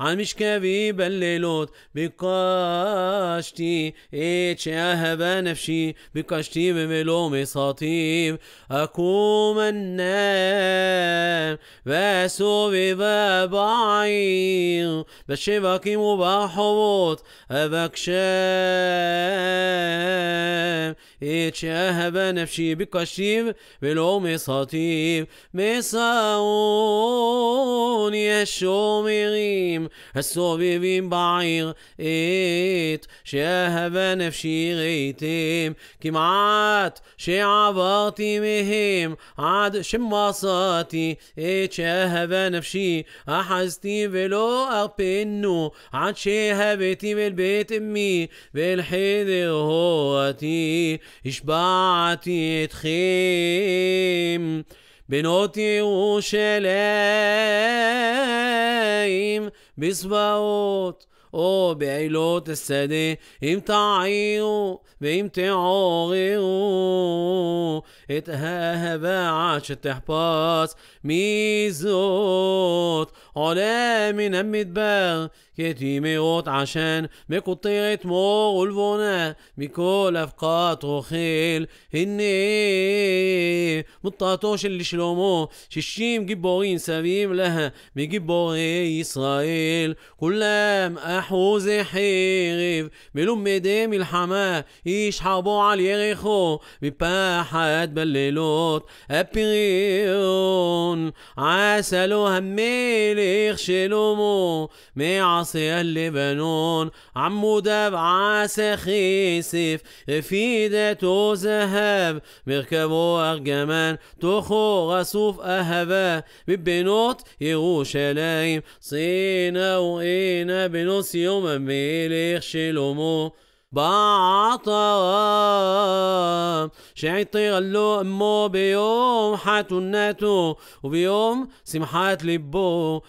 عمش كبي بالليلوت بقاشتي ايش هبا نفسي بقاشتي بملومي سطيب اكو منا باسو بشي بشبكي مبحوط ابكشام يتشاهب نفسي بكشيف ولو مصاتيف مساون يشومريم السوبيبين بعير إيت شاهب نفسي غيتيم كمعات شعباتي مهم عاد شماصاتي اتشاهب نفسي أحزتي بلو أربنو عاد شهبتي بالبيت أمي بالحذر هوتي השבעתי אתכם, בנות ירושלים, בזוועות. او بأيلو تستدي امتعيو بامتعوغيو اتهاهبا عاش تحباس ميزوت علا من المدبغ كتيميوت عشان بكطيرة مور الفونا بكل أفقات وخيل هني مطاطوش اللي شلومو ششيم جبورين سبيم لها بجبوري إسرائيل كلام حوز حيغيف بلوم ايدي ملحمة يشحبو على يريخو بباحت بللوت ابيريون عسلو هميلي يخشلومو مي عصي اللبنون عمو داب عاس خيسيف رفيدة ذهب مركبو ارجمان توخو غصوف اهبا ببنوت يروشلايم صينا وإينا بنوس ينسى يوم ميلخ شلومو بعطام شعيطي غلو أمو بيوم حاتو ناتو وبيوم سمحات لبو